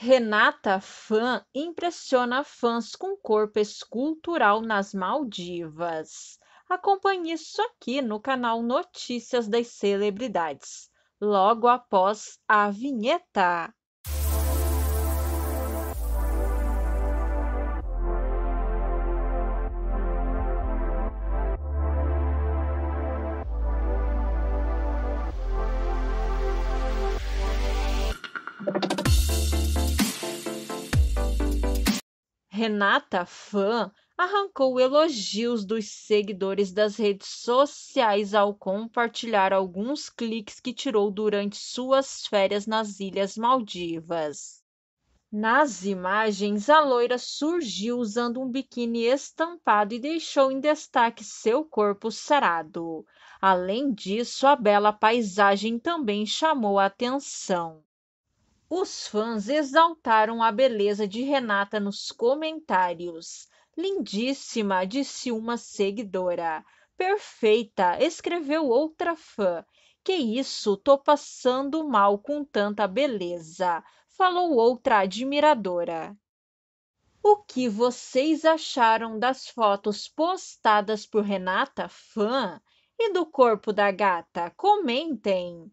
Renata Fã impressiona fãs com corpo escultural nas Maldivas. Acompanhe isso aqui no canal Notícias das Celebridades, logo após a vinheta. Renata Fã arrancou elogios dos seguidores das redes sociais ao compartilhar alguns cliques que tirou durante suas férias nas Ilhas Maldivas. Nas imagens, a loira surgiu usando um biquíni estampado e deixou em destaque seu corpo sarado. Além disso, a bela paisagem também chamou a atenção. Os fãs exaltaram a beleza de Renata nos comentários. Lindíssima, disse uma seguidora. Perfeita, escreveu outra fã. Que isso, tô passando mal com tanta beleza, falou outra admiradora. O que vocês acharam das fotos postadas por Renata, fã, e do corpo da gata? Comentem!